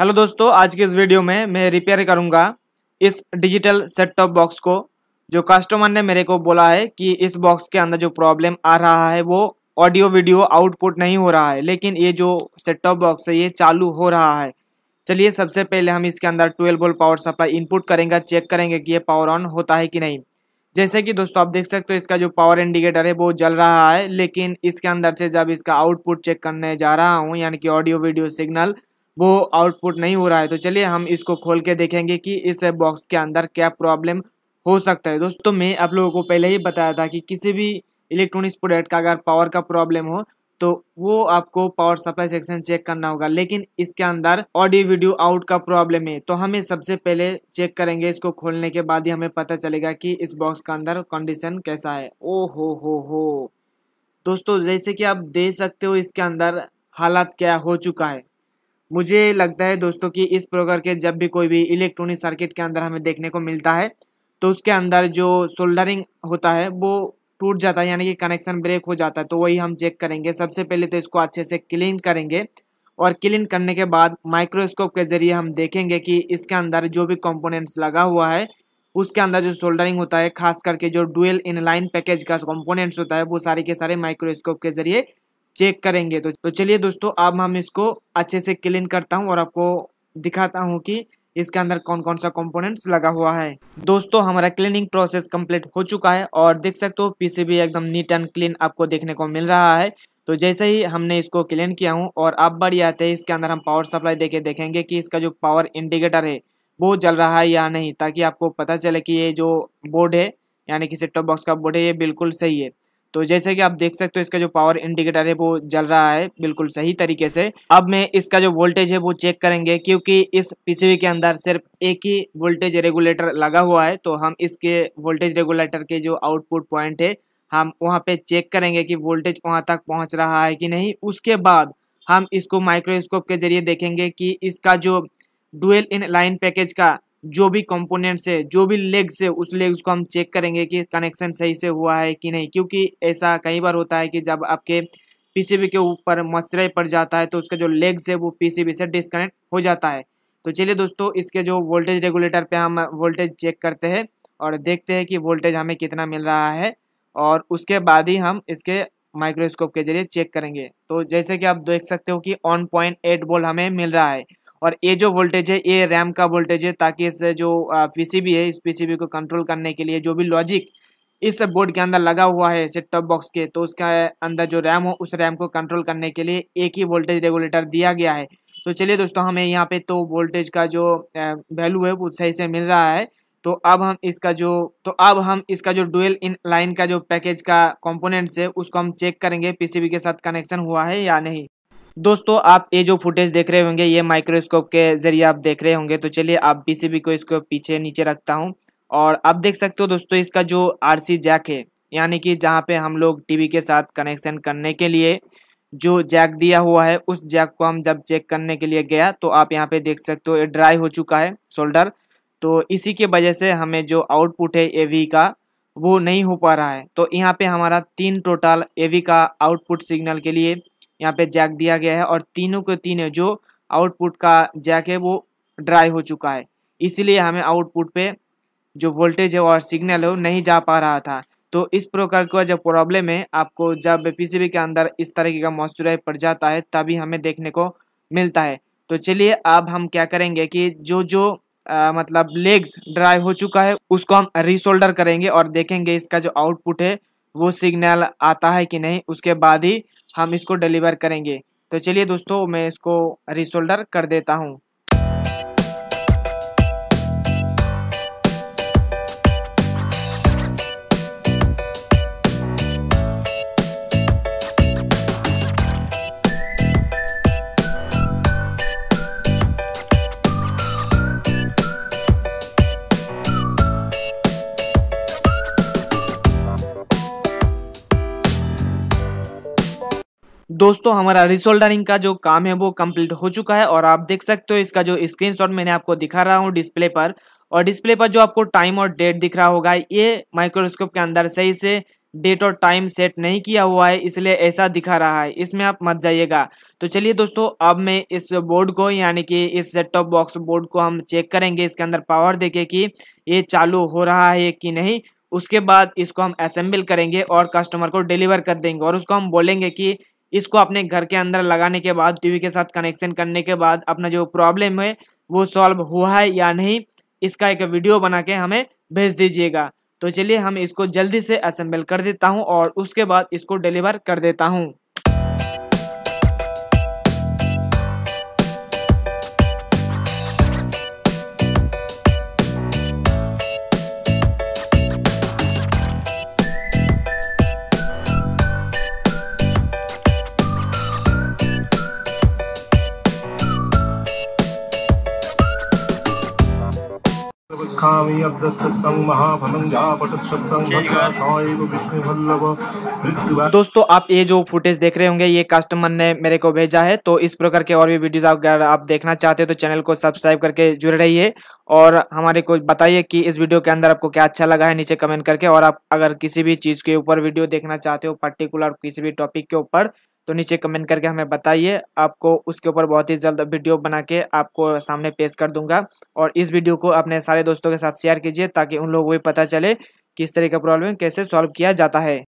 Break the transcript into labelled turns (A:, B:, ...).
A: hello दोस्तों आज के इस वीडियो में मैं रिपेयर करूंगा इस डिजिटल सेट टॉप बॉक्स को जो कस्टमर ने मेरे को बोला है कि इस बॉक्स के अंदर जो प्रॉब्लम आ रहा है वो ऑडियो वीडियो आउटपुट नहीं हो रहा है लेकिन ये जो सेट टॉप बॉक्स है ये चालू हो रहा है चलिए सबसे पहले हम इसके अंदर twelve volt power supply input करेंगे चेक करेंगे कि ये पावर ऑन होता है कि नहीं जैसे कि दोस्तों आप देख सकते हो इसका जो पावर इंडिकेटर है वो जल रहा है लेकिन इसके अंदर से जब इसका आउटपुट चेक करने जा रहा हूँ यानी कि ऑडियो वीडियो सिग्नल वो आउटपुट नहीं हो रहा है तो चलिए हम इसको खोल के देखेंगे कि इस बॉक्स के अंदर क्या प्रॉब्लम हो सकता है दोस्तों मैं आप लोगों को पहले ही बताया था कि किसी भी इलेक्ट्रॉनिक्स प्रोडक्ट का अगर पावर का प्रॉब्लम हो तो वो आपको पावर सप्लाई सेक्शन चेक करना होगा लेकिन इसके अंदर ऑडियो वीडियो आउट का प्रॉब्लम है तो हमें सबसे पहले चेक करेंगे इसको खोलने के बाद ही हमें पता चलेगा कि इस बॉक्स का अंदर कंडीशन कैसा है ओ हो हो हो दोस्तों जैसे कि आप देख सकते हो इसके अंदर हालात क्या हो चुका है मुझे लगता है दोस्तों कि इस प्रकार के जब भी कोई भी इलेक्ट्रॉनिक सर्किट के अंदर हमें देखने को मिलता है तो उसके अंदर जो सोल्डरिंग होता है वो टूट जाता है यानी कि कनेक्शन ब्रेक हो जाता है तो वही हम चेक करेंगे सबसे पहले तो इसको अच्छे से क्लीन करेंगे और क्लीन करने के बाद माइक्रोस्कोप के ज़रिए हम देखेंगे कि इसके अंदर जो भी कंपोनेंट्स लगा हुआ है उसके अंदर जो सोल्डरिंग होता है खास करके जो डुअल इनलाइन पैकेज का कंपोनेंट्स होता है वो सारे के सारे माइक्रोस्कोप के ज़रिए चेक करेंगे तो तो चलिए दोस्तों अब हम इसको अच्छे से क्लीन करता हूँ और आपको दिखाता हूँ कि इसके अंदर कौन कौन सा कंपोनेंट्स लगा हुआ है दोस्तों हमारा क्लीनिंग प्रोसेस कंप्लीट हो चुका है और देख सकते हो पीछे भी एकदम नीट एंड क्लीन आपको देखने को मिल रहा है तो जैसे ही हमने इसको क्लीन किया हूँ और अब बढ़ी आते हैं इसके अंदर हम पावर सप्लाई देखे देखेंगे कि इसका जो पावर इंडिकेटर है वो जल रहा है या नहीं ताकि आपको पता चले कि ये जो बोर्ड है यानी कि सेट टॉप बॉक्स का बोर्ड है ये बिल्कुल सही है तो जैसे कि आप देख सकते हो इसका जो पावर इंडिकेटर है वो जल रहा है बिल्कुल सही तरीके से अब मैं इसका जो वोल्टेज है वो चेक करेंगे क्योंकि इस पीसीबी के अंदर सिर्फ एक ही वोल्टेज रेगुलेटर लगा हुआ है तो हम इसके वोल्टेज रेगुलेटर के जो आउटपुट पॉइंट है हम वहाँ पे चेक करेंगे कि वोल्टेज वहाँ तक पहुँच रहा है कि नहीं उसके बाद हम इसको माइक्रोस्कोप के जरिए देखेंगे कि इसका जो डुएल इन लाइन पैकेज का जो भी कंपोनेंट्स है जो भी लेग्स है उस लेग्स को हम चेक करेंगे कि कनेक्शन सही से हुआ है कि नहीं क्योंकि ऐसा कई बार होता है कि जब आपके पीसीबी के ऊपर मॉइस्चराइज पड़ जाता है तो उसका जो लेग्स है वो पीसीबी से डिसकनेक्ट हो जाता है तो चलिए दोस्तों इसके जो वोल्टेज रेगुलेटर पे हम वोल्टेज चेक करते हैं और देखते हैं कि वोल्टेज हमें कितना मिल रहा है और उसके बाद ही हम इसके माइक्रोस्कोप के जरिए चेक करेंगे तो जैसे कि आप देख सकते हो कि ऑन पॉइंट एट बोल हमें मिल रहा है और ये जो वोल्टेज है ये रैम का वोल्टेज है ताकि इस जो पीसीबी है इस पीसीबी को कंट्रोल करने के लिए जो भी लॉजिक इस बोर्ड के अंदर लगा हुआ है सेट टॉप बॉक्स के तो उसका अंदर जो रैम हो उस रैम को कंट्रोल करने के लिए एक ही वोल्टेज रेगुलेटर दिया गया है तो चलिए दोस्तों हमें यहाँ पे तो वोल्टेज का जो वैल्यू है वो सही से मिल रहा है तो अब हम इसका जो तो अब हम इसका जो डुअल इन लाइन का जो पैकेज का कंपोनेंट्स है उसको हम चेक करेंगे पीसीबी के साथ कनेक्शन हुआ है या नहीं दोस्तों आप ये जो फुटेज देख रहे होंगे ये माइक्रोस्कोप के जरिए आप देख रहे होंगे तो चलिए आप पीसीबी को इसको पीछे नीचे रखता हूँ और आप देख सकते हो दोस्तों इसका जो आरसी जैक है यानी कि जहाँ पे हम लोग टीवी के साथ कनेक्शन करने के लिए जो जैक दिया हुआ है उस जैक को हम जब चेक करने के लिए गया तो आप यहाँ पे देख सकते हो ये ड्राई हो चुका है शोल्डर तो इसी के वजह से हमें जो आउटपुट है ए का वो नहीं हो पा रहा है तो यहाँ पे हमारा तीन टोटल ए का आउटपुट सिग्नल के लिए यहाँ पे जैक दिया गया है और तीनों के तीनों जो आउटपुट का जैक है वो ड्राई हो चुका है इसीलिए हमें आउटपुट पे जो वोल्टेज है और सिग्नल है वो नहीं जा पा रहा था तो इस प्रकार का जब प्रॉब्लम है आपको जब पीसीबी के अंदर इस तरीके का मॉइस्चराइज पड़ जाता है तभी हमें देखने को मिलता है तो चलिए अब हम क्या करेंगे कि जो जो आ, मतलब लेग्स ड्राई हो चुका है उसको हम रिसोल्डर करेंगे और देखेंगे इसका जो आउटपुट है वो सिग्नल आता है कि नहीं उसके बाद ही हम इसको डिलीवर करेंगे तो चलिए दोस्तों मैं इसको रिसोल्डर कर देता हूँ दोस्तों हमारा रिसोल्डरिंग का जो काम है वो कंप्लीट हो चुका है और आप देख सकते हो इसका जो स्क्रीनशॉट मैंने आपको दिखा रहा हूँ डिस्प्ले पर और डिस्प्ले पर जो आपको टाइम और डेट दिख रहा होगा ये माइक्रोस्कोप के अंदर सही से डेट और टाइम सेट नहीं किया हुआ है इसलिए ऐसा दिखा रहा है इसमें आप मत जाइएगा तो चलिए दोस्तों अब मैं इस बोर्ड को यानी कि इस सेट टॉप बॉक्स बोर्ड को हम चेक करेंगे इसके अंदर पावर देखे कि ये चालू हो रहा है कि नहीं उसके बाद इसको हम असेंबल करेंगे और कस्टमर को डिलीवर कर देंगे और उसको हम बोलेंगे कि इसको अपने घर के अंदर लगाने के बाद टीवी के साथ कनेक्शन करने के बाद अपना जो प्रॉब्लम है वो सॉल्व हुआ है या नहीं इसका एक वीडियो बना के हमें भेज दीजिएगा तो चलिए हम इसको जल्दी से असेंबल कर देता हूँ और उसके बाद इसको डिलीवर कर देता हूँ दोस्तों आप ये जो फुटेज देख रहे होंगे ये कस्टमर ने मेरे को भेजा है तो इस प्रकार के और भी वीडियोस अगर आप देखना चाहते हो तो चैनल को सब्सक्राइब करके जुड़े रहिए और हमारे को बताइए कि इस वीडियो के अंदर आपको क्या अच्छा लगा है नीचे कमेंट करके और आप अगर किसी भी चीज़ के ऊपर वीडियो देखना चाहते हो पर्टिकुलर किसी भी टॉपिक के ऊपर तो नीचे कमेंट करके हमें बताइए आपको उसके ऊपर बहुत ही जल्द वीडियो बना के आपको सामने पेश कर दूंगा और इस वीडियो को अपने सारे दोस्तों के साथ शेयर कीजिए ताकि उन लोगों को भी पता चले किस तरह का प्रॉब्लम कैसे सॉल्व किया जाता है